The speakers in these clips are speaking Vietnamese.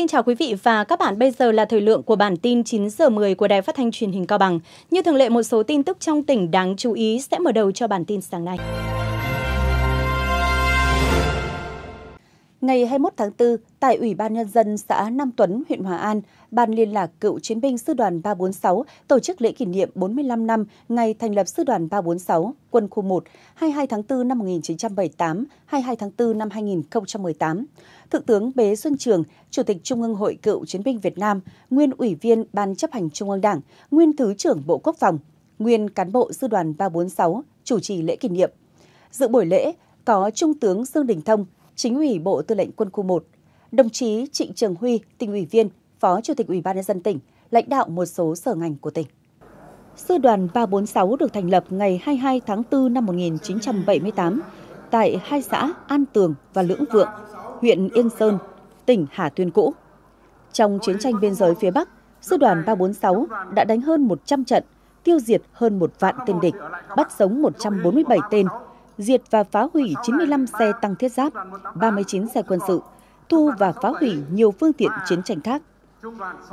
Xin chào quý vị và các bạn, bây giờ là thời lượng của bản tin 9 giờ 10 của Đài Phát thanh Truyền hình Cao Bằng. Như thường lệ một số tin tức trong tỉnh đáng chú ý sẽ mở đầu cho bản tin sáng nay. Ngày 21 tháng 4, tại Ủy ban Nhân dân xã Nam Tuấn, huyện Hòa An, Ban liên lạc cựu chiến binh Sư đoàn 346 tổ chức lễ kỷ niệm 45 năm ngày thành lập Sư đoàn 346, quân khu 1, 22 tháng 4 năm 1978, 22 tháng 4 năm 2018. Thượng tướng Bế Xuân Trường, Chủ tịch Trung ương Hội Cựu Chiến binh Việt Nam, nguyên Ủy viên Ban chấp hành Trung ương Đảng, nguyên Thứ trưởng Bộ Quốc phòng, nguyên cán bộ Sư đoàn 346, chủ trì lễ kỷ niệm. Dự buổi lễ có Trung tướng Dương Đình Thông, Chính ủy Bộ Tư lệnh Quân khu 1, đồng chí Trịnh Trường Huy, tỉnh ủy viên, Phó Chủ tịch Ủy ban nhân dân tỉnh, lãnh đạo một số sở ngành của tỉnh. Sư đoàn 346 được thành lập ngày 22 tháng 4 năm 1978 tại hai xã An Tường và Lưỡng Vượng, huyện Yên Sơn, tỉnh Hà Tuyên cũ. Trong chiến tranh biên giới phía Bắc, sư đoàn 346 đã đánh hơn 100 trận, tiêu diệt hơn một vạn tên địch, bắt sống 147 tên, diệt và phá hủy 95 xe tăng thiết giáp, 39 xe quân sự, thu và phá hủy nhiều phương tiện chiến tranh khác.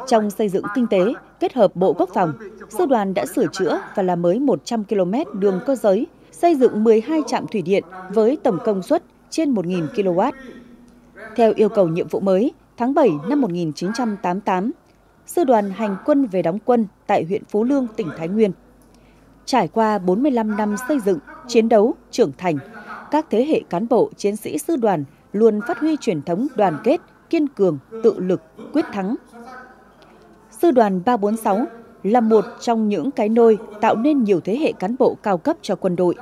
Trong xây dựng kinh tế, kết hợp Bộ Quốc phòng, sư đoàn đã sửa chữa và làm mới 100 km đường cơ giới, xây dựng 12 trạm thủy điện với tổng công suất trên 1.000 kW. Theo yêu cầu nhiệm vụ mới, tháng 7 năm 1988, sư đoàn hành quân về đóng quân tại huyện Phú Lương, tỉnh Thái Nguyên trải qua 45 năm xây dựng, chiến đấu, trưởng thành, các thế hệ cán bộ chiến sĩ sư đoàn luôn phát huy truyền thống đoàn kết, kiên cường, tự lực, quyết thắng. Sư đoàn 346 là một trong những cái nôi tạo nên nhiều thế hệ cán bộ cao cấp cho quân đội,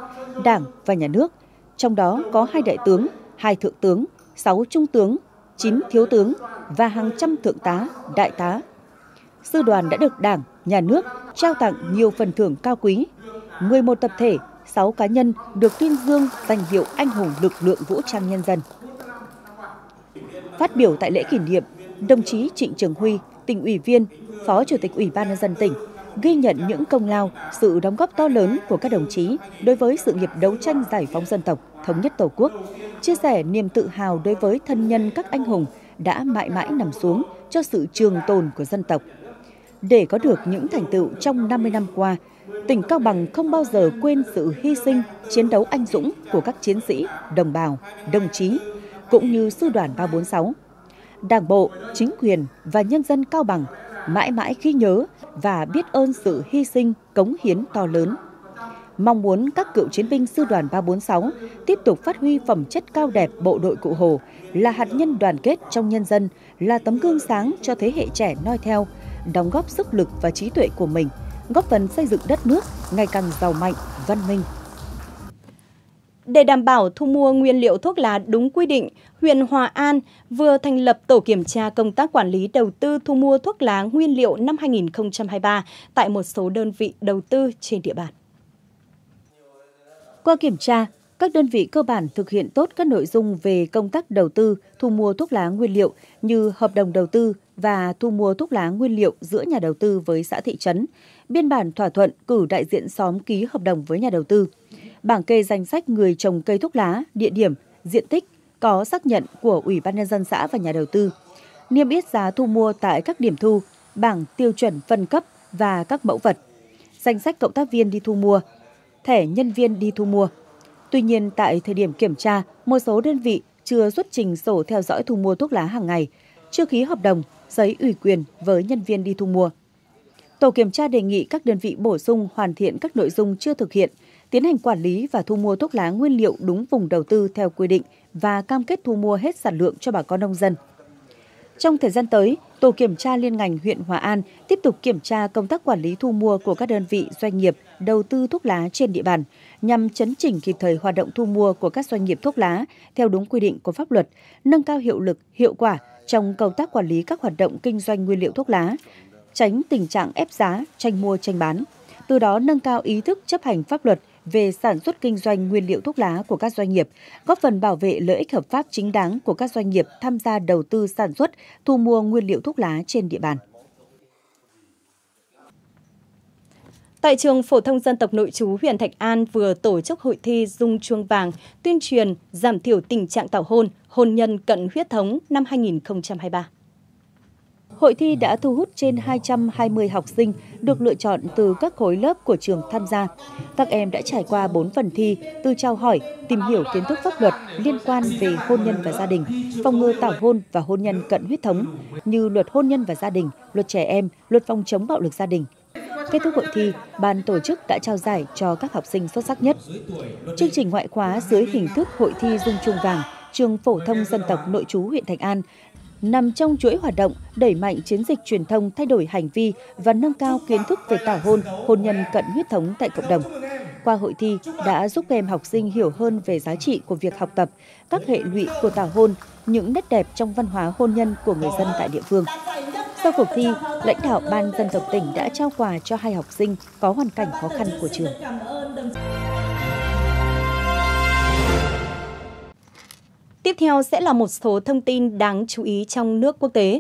đảng và nhà nước. Trong đó có hai đại tướng, hai thượng tướng, sáu trung tướng, chín thiếu tướng và hàng trăm thượng tá, đại tá. Sư đoàn đã được đảng, nhà nước trao tặng nhiều phần thưởng cao quý 11 tập thể, 6 cá nhân được tuyên dương danh hiệu anh hùng lực lượng vũ trang nhân dân. Phát biểu tại lễ kỷ niệm, đồng chí Trịnh Trường Huy, tỉnh ủy viên, Phó Chủ tịch Ủy ban nhân dân tỉnh ghi nhận những công lao, sự đóng góp to lớn của các đồng chí đối với sự nghiệp đấu tranh giải phóng dân tộc, thống nhất Tổ quốc, chia sẻ niềm tự hào đối với thân nhân các anh hùng đã mãi mãi nằm xuống cho sự trường tồn của dân tộc. Để có được những thành tựu trong 50 năm qua, tỉnh Cao Bằng không bao giờ quên sự hy sinh, chiến đấu anh dũng của các chiến sĩ, đồng bào, đồng chí, cũng như sư đoàn 346. Đảng bộ, chính quyền và nhân dân Cao Bằng mãi mãi ghi nhớ và biết ơn sự hy sinh, cống hiến to lớn. Mong muốn các cựu chiến binh sư đoàn 346 tiếp tục phát huy phẩm chất cao đẹp bộ đội Cụ Hồ là hạt nhân đoàn kết trong nhân dân, là tấm gương sáng cho thế hệ trẻ noi theo, đóng góp sức lực và trí tuệ của mình – góp phần xây dựng đất nước ngày càng giàu mạnh, văn minh. Để đảm bảo thu mua nguyên liệu thuốc lá đúng quy định, huyện Hòa An vừa thành lập tổ kiểm tra công tác quản lý đầu tư thu mua thuốc lá nguyên liệu năm 2023 tại một số đơn vị đầu tư trên địa bàn. Qua kiểm tra, các đơn vị cơ bản thực hiện tốt các nội dung về công tác đầu tư, thu mua thuốc lá nguyên liệu như hợp đồng đầu tư, và thu mua thuốc lá nguyên liệu giữa nhà đầu tư với xã thị trấn, biên bản thỏa thuận cử đại diện xóm ký hợp đồng với nhà đầu tư, bảng kê danh sách người trồng cây thuốc lá, địa điểm, diện tích có xác nhận của Ủy ban nhân dân xã và nhà đầu tư, niêm yết giá thu mua tại các điểm thu, bảng tiêu chuẩn phân cấp và các mẫu vật, danh sách cộng tác viên đi thu mua, thẻ nhân viên đi thu mua. Tuy nhiên, tại thời điểm kiểm tra, một số đơn vị chưa xuất trình sổ theo dõi thu mua thuốc lá hàng ngày, chưa ký hợp đồng giấy ủy quyền với nhân viên đi thu mua. Tổ kiểm tra đề nghị các đơn vị bổ sung hoàn thiện các nội dung chưa thực hiện, tiến hành quản lý và thu mua thuốc lá nguyên liệu đúng vùng đầu tư theo quy định và cam kết thu mua hết sản lượng cho bà con nông dân. Trong thời gian tới, Tổ kiểm tra liên ngành huyện Hòa An tiếp tục kiểm tra công tác quản lý thu mua của các đơn vị doanh nghiệp đầu tư thuốc lá trên địa bàn – nhằm chấn chỉnh kịp thời hoạt động thu mua của các doanh nghiệp thuốc lá theo đúng quy định của pháp luật, nâng cao hiệu lực, hiệu quả trong công tác quản lý các hoạt động kinh doanh nguyên liệu thuốc lá, tránh tình trạng ép giá, tranh mua tranh bán, từ đó nâng cao ý thức chấp hành pháp luật về sản xuất kinh doanh nguyên liệu thuốc lá của các doanh nghiệp, góp phần bảo vệ lợi ích hợp pháp chính đáng của các doanh nghiệp tham gia đầu tư sản xuất, thu mua nguyên liệu thuốc lá trên địa bàn. Tại trường Phổ thông Dân tộc Nội trú huyện Thạch An vừa tổ chức hội thi Dung Chuông Vàng tuyên truyền giảm thiểu tình trạng tảo hôn, hôn nhân cận huyết thống năm 2023. Hội thi đã thu hút trên 220 học sinh được lựa chọn từ các khối lớp của trường tham gia. Các em đã trải qua 4 phần thi từ trao hỏi, tìm hiểu kiến thức pháp luật liên quan về hôn nhân và gia đình, phòng ngừa tảo hôn và hôn nhân cận huyết thống như luật hôn nhân và gia đình, luật trẻ em, luật phòng chống bạo lực gia đình, Kết thúc hội thi, ban tổ chức đã trao giải cho các học sinh xuất sắc nhất. Chương trình ngoại khóa dưới hình thức hội thi Dung Chuông Vàng, trường phổ thông dân tộc nội trú huyện Thành An nằm trong chuỗi hoạt động đẩy mạnh chiến dịch truyền thông thay đổi hành vi và nâng cao kiến thức về tảo hôn, hôn nhân cận huyết thống tại cộng đồng. Qua hội thi đã giúp các em học sinh hiểu hơn về giá trị của việc học tập, các hệ lụy của tảo hôn, những nét đẹp trong văn hóa hôn nhân của người dân tại địa phương. Sau cuộc thi, lãnh đạo Ban dân tộc tỉnh đã trao quà cho hai học sinh có hoàn cảnh khó khăn của trường. Tiếp theo sẽ là một số thông tin đáng chú ý trong nước quốc tế.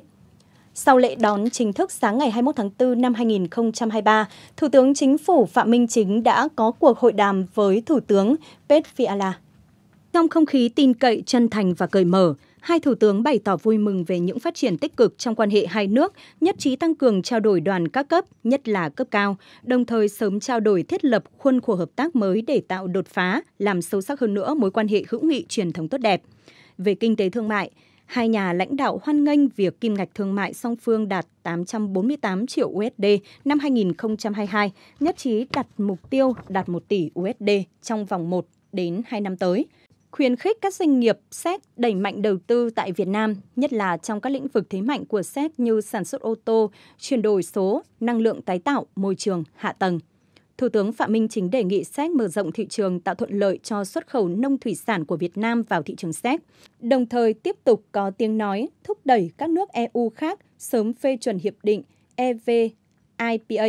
Sau lễ đón chính thức sáng ngày 21 tháng 4 năm 2023, Thủ tướng Chính phủ Phạm Minh Chính đã có cuộc hội đàm với Thủ tướng Pet Fiala. Trong không khí tin cậy, chân thành và cởi mở, hai thủ tướng bày tỏ vui mừng về những phát triển tích cực trong quan hệ hai nước, nhất trí tăng cường trao đổi đoàn các cấp, nhất là cấp cao, đồng thời sớm trao đổi thiết lập khuôn khổ hợp tác mới để tạo đột phá, làm sâu sắc hơn nữa mối quan hệ hữu nghị truyền thống tốt đẹp. Về kinh tế thương mại, hai nhà lãnh đạo hoan nghênh việc kim ngạch thương mại song phương đạt 848 triệu USD năm 2022, nhất trí đặt mục tiêu đạt 1 tỷ USD trong vòng 1 đến 2 năm tới khuyến khích các doanh nghiệp Séc đẩy mạnh đầu tư tại Việt Nam, nhất là trong các lĩnh vực thế mạnh của Séc như sản xuất ô tô, chuyển đổi số, năng lượng tái tạo, môi trường, hạ tầng. Thủ tướng Phạm Minh Chính đề nghị Séc mở rộng thị trường tạo thuận lợi cho xuất khẩu nông thủy sản của Việt Nam vào thị trường Séc, đồng thời tiếp tục có tiếng nói thúc đẩy các nước EU khác sớm phê chuẩn hiệp định EVIPA.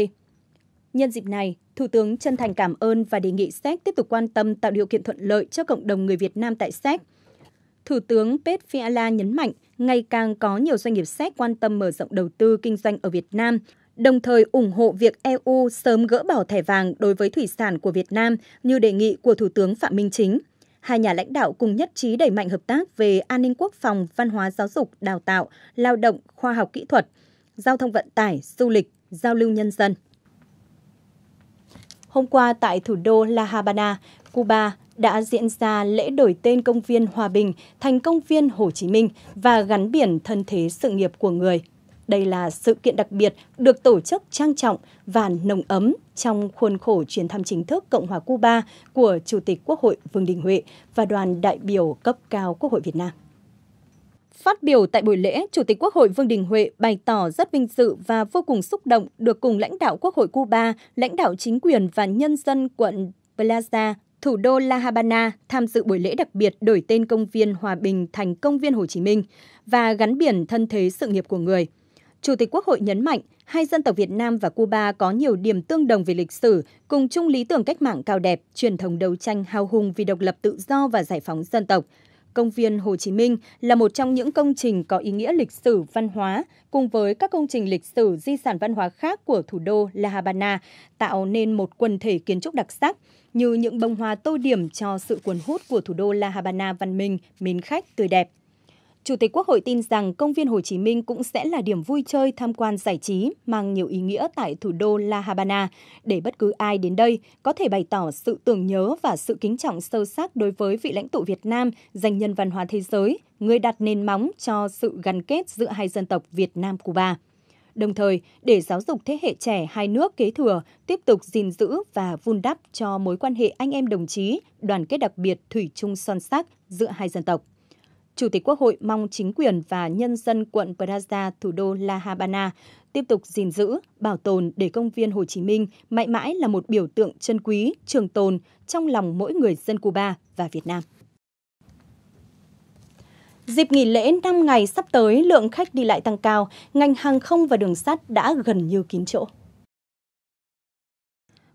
Nhân dịp này, Thủ tướng chân thành cảm ơn và đề nghị Séc tiếp tục quan tâm tạo điều kiện thuận lợi cho cộng đồng người Việt Nam tại Séc. Thủ tướng Pet Fiala nhấn mạnh, ngày càng có nhiều doanh nghiệp Séc quan tâm mở rộng đầu tư kinh doanh ở Việt Nam, đồng thời ủng hộ việc EU sớm gỡ bỏ thẻ vàng đối với thủy sản của Việt Nam như đề nghị của Thủ tướng Phạm Minh Chính. Hai nhà lãnh đạo cùng nhất trí đẩy mạnh hợp tác về an ninh quốc phòng, văn hóa giáo dục, đào tạo, lao động, khoa học kỹ thuật, giao thông vận tải, du lịch, giao lưu nhân dân. Hôm qua tại thủ đô La Habana, Cuba đã diễn ra lễ đổi tên công viên Hòa Bình thành công viên Hồ Chí Minh và gắn biển thân thế sự nghiệp của người. Đây là sự kiện đặc biệt được tổ chức trang trọng và nồng ấm trong khuôn khổ chuyến thăm chính thức Cộng hòa Cuba của Chủ tịch Quốc hội Vương Đình Huệ và đoàn đại biểu cấp cao Quốc hội Việt Nam. Phát biểu tại buổi lễ, Chủ tịch Quốc hội Vương Đình Huệ bày tỏ rất vinh dự và vô cùng xúc động được cùng lãnh đạo Quốc hội Cuba, lãnh đạo chính quyền và nhân dân quận Plaza, thủ đô La Habana tham dự buổi lễ đặc biệt đổi tên công viên Hòa Bình thành công viên Hồ Chí Minh và gắn biển thân thế sự nghiệp của người. Chủ tịch Quốc hội nhấn mạnh, hai dân tộc Việt Nam và Cuba có nhiều điểm tương đồng về lịch sử, cùng chung lý tưởng cách mạng cao đẹp, truyền thống đấu tranh hào hùng vì độc lập tự do và giải phóng dân tộc – công viên Hồ Chí Minh là một trong những công trình có ý nghĩa lịch sử văn hóa cùng với các công trình lịch sử di sản văn hóa khác của thủ đô La Habana tạo nên một quần thể kiến trúc đặc sắc như những bông hoa tô điểm cho sự cuốn hút của thủ đô La Habana văn minh, mến khách tươi đẹp. Chủ tịch Quốc hội tin rằng công viên Hồ Chí Minh cũng sẽ là điểm vui chơi tham quan giải trí mang nhiều ý nghĩa tại thủ đô La Habana để bất cứ ai đến đây có thể bày tỏ sự tưởng nhớ và sự kính trọng sâu sắc đối với vị lãnh tụ Việt Nam, danh nhân văn hóa thế giới, người đặt nền móng cho sự gắn kết giữa hai dân tộc Việt Nam Cuba. Đồng thời, để giáo dục thế hệ trẻ hai nước kế thừa tiếp tục gìn giữ và vun đắp cho mối quan hệ anh em đồng chí, đoàn kết đặc biệt thủy chung son sắc giữa hai dân tộc. Chủ tịch Quốc hội mong chính quyền và nhân dân quận Praza, thủ đô La Habana tiếp tục gìn giữ, bảo tồn để công viên Hồ Chí Minh mãi mãi là một biểu tượng chân quý, trường tồn trong lòng mỗi người dân Cuba và Việt Nam. Dịp nghỉ lễ 5 ngày sắp tới, lượng khách đi lại tăng cao, ngành hàng không và đường sắt đã gần như kín chỗ.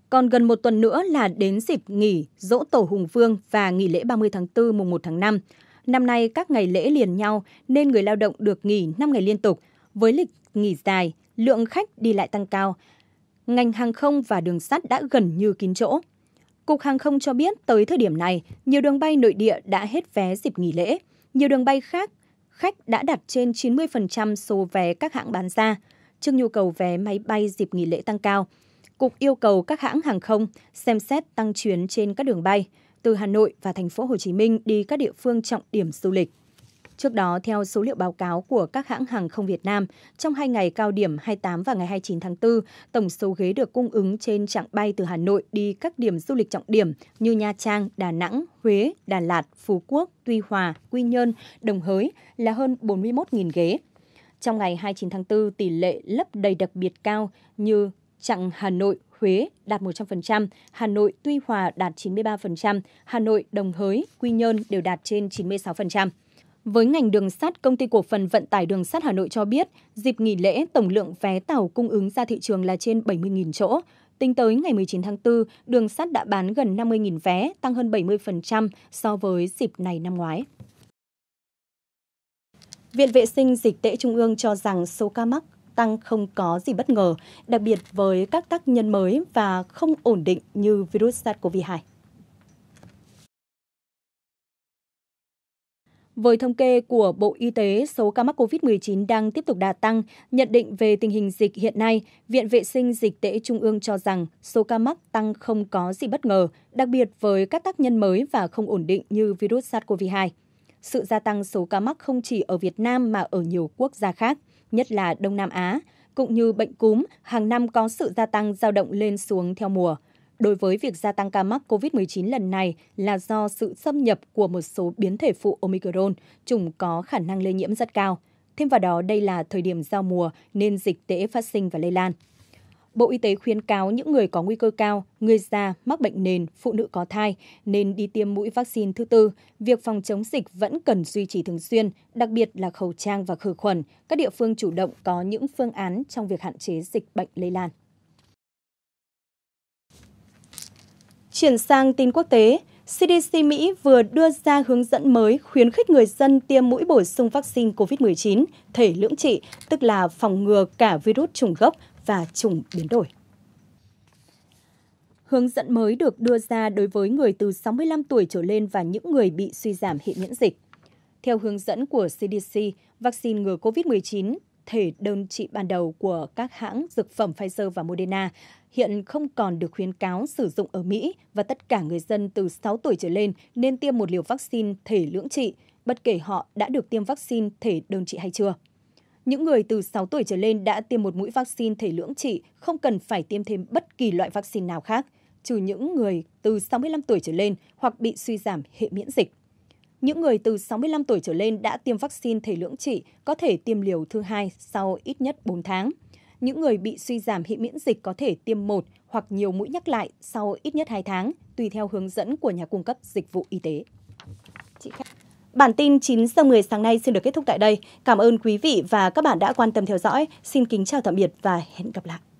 Còn gần một tuần nữa là đến dịp nghỉ Dỗ Tổ Hùng Vương và nghỉ lễ 30 tháng 4 mùng 1 tháng 5. Năm nay các ngày lễ liền nhau nên người lao động được nghỉ 5 ngày liên tục. Với lịch nghỉ dài, lượng khách đi lại tăng cao. Ngành hàng không và đường sắt đã gần như kín chỗ. Cục Hàng không cho biết tới thời điểm này, nhiều đường bay nội địa đã hết vé dịp nghỉ lễ. Nhiều đường bay khác, khách đã đặt trên 90% số vé các hãng bán ra. Trước nhu cầu vé máy bay dịp nghỉ lễ tăng cao, Cục yêu cầu các hãng hàng không xem xét tăng chuyến trên các đường bay – từ Hà Nội và thành phố Hồ Chí Minh đi các địa phương trọng điểm du lịch. Trước đó, theo số liệu báo cáo của các hãng hàng không Việt Nam, trong hai ngày cao điểm 28 và ngày 29 tháng 4, tổng số ghế được cung ứng trên trạng bay từ Hà Nội đi các điểm du lịch trọng điểm như Nha Trang, Đà Nẵng, Huế, Đà Lạt, Phú Quốc, Tuy Hòa, Quy Nhơn, Đồng Hới là hơn 41.000 ghế. Trong ngày 29 tháng 4, tỷ lệ lấp đầy đặc biệt cao như chặng Hà Nội Huế đạt 100%, Hà Nội Tuy Hòa đạt 93%, Hà Nội Đồng Hới, Quy Nhơn đều đạt trên 96%. Với ngành đường sắt, công ty cổ phần vận tải đường sắt Hà Nội cho biết, dịp nghỉ lễ tổng lượng vé tàu cung ứng ra thị trường là trên 70.000 chỗ. Tính tới ngày 19 tháng 4, đường sắt đã bán gần 50.000 vé, tăng hơn 70% so với dịp này năm ngoái. Viện Vệ sinh Dịch tễ Trung ương cho rằng số ca mắc tăng không có gì bất ngờ, đặc biệt với các tác nhân mới và không ổn định như virus SARS-CoV-2. Với thống kê của Bộ Y tế, số ca mắc COVID-19 đang tiếp tục đà tăng. Nhận định về tình hình dịch hiện nay, Viện Vệ sinh Dịch tễ Trung ương cho rằng số ca mắc tăng không có gì bất ngờ, đặc biệt với các tác nhân mới và không ổn định như virus SARS-CoV-2. Sự gia tăng số ca mắc không chỉ ở Việt Nam mà ở nhiều quốc gia khác – nhất là Đông Nam Á, cũng như bệnh cúm hàng năm có sự gia tăng dao động lên xuống theo mùa. Đối với việc gia tăng ca mắc COVID-19 lần này là do sự xâm nhập của một số biến thể phụ Omicron, chủng có khả năng lây nhiễm rất cao. Thêm vào đó, đây là thời điểm giao mùa nên dịch tễ phát sinh và lây lan. Bộ Y tế khuyến cáo những người có nguy cơ cao, người già, mắc bệnh nền, phụ nữ có thai nên đi tiêm mũi vaccine thứ tư. Việc phòng chống dịch vẫn cần duy trì thường xuyên, đặc biệt là khẩu trang và khử khuẩn. Các địa phương chủ động có những phương án trong việc hạn chế dịch bệnh lây lan. Chuyển sang tin quốc tế, CDC Mỹ vừa đưa ra hướng dẫn mới khuyến khích người dân tiêm mũi bổ sung vaccine COVID-19 thể lưỡng trị, tức là phòng ngừa cả virus trùng gốc và chủng biến đổi. Hướng dẫn mới được đưa ra đối với người từ 65 tuổi trở lên và những người bị suy giảm hệ miễn dịch. Theo hướng dẫn của CDC, vaccine ngừa COVID-19 thể đơn trị ban đầu của các hãng dược phẩm Pfizer và Moderna hiện không còn được khuyến cáo sử dụng ở Mỹ và tất cả người dân từ 6 tuổi trở lên nên tiêm một liều vaccine thể lưỡng trị, bất kể họ đã được tiêm vaccine thể đơn trị hay chưa những người từ 6 tuổi trở lên đã tiêm một mũi vaccine thể lưỡng trị không cần phải tiêm thêm bất kỳ loại vaccine nào khác, trừ những người từ 65 tuổi trở lên hoặc bị suy giảm hệ miễn dịch. Những người từ 65 tuổi trở lên đã tiêm vaccine thể lưỡng trị có thể tiêm liều thứ hai sau ít nhất 4 tháng. Những người bị suy giảm hệ miễn dịch có thể tiêm một hoặc nhiều mũi nhắc lại sau ít nhất 2 tháng, tùy theo hướng dẫn của nhà cung cấp dịch vụ y tế. Chị Khánh. Bản tin 9 giờ 10 sáng nay xin được kết thúc tại đây. Cảm ơn quý vị và các bạn đã quan tâm theo dõi. Xin kính chào tạm biệt và hẹn gặp lại.